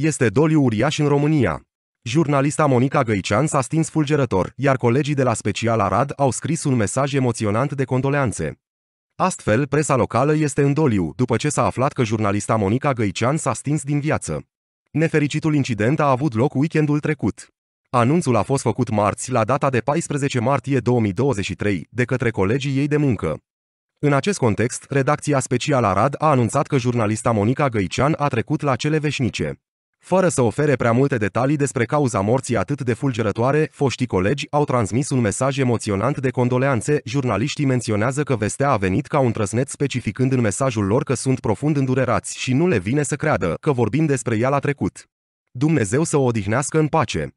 Este doliu uriaș în România. Jurnalista Monica Găician s-a stins fulgerător, iar colegii de la Special Arad au scris un mesaj emoționant de condoleanțe. Astfel, presa locală este în doliu, după ce s-a aflat că jurnalista Monica Găician s-a stins din viață. Nefericitul incident a avut loc weekendul trecut. Anunțul a fost făcut marți, la data de 14 martie 2023, de către colegii ei de muncă. În acest context, redacția special Arad a anunțat că jurnalista Monica Găician a trecut la cele veșnice. Fără să ofere prea multe detalii despre cauza morții atât de fulgerătoare, foștii colegi au transmis un mesaj emoționant de condoleanțe. Jurnaliștii menționează că vestea a venit ca un trăsnet specificând în mesajul lor că sunt profund îndurerați și nu le vine să creadă că vorbim despre ea la trecut. Dumnezeu să o odihnească în pace.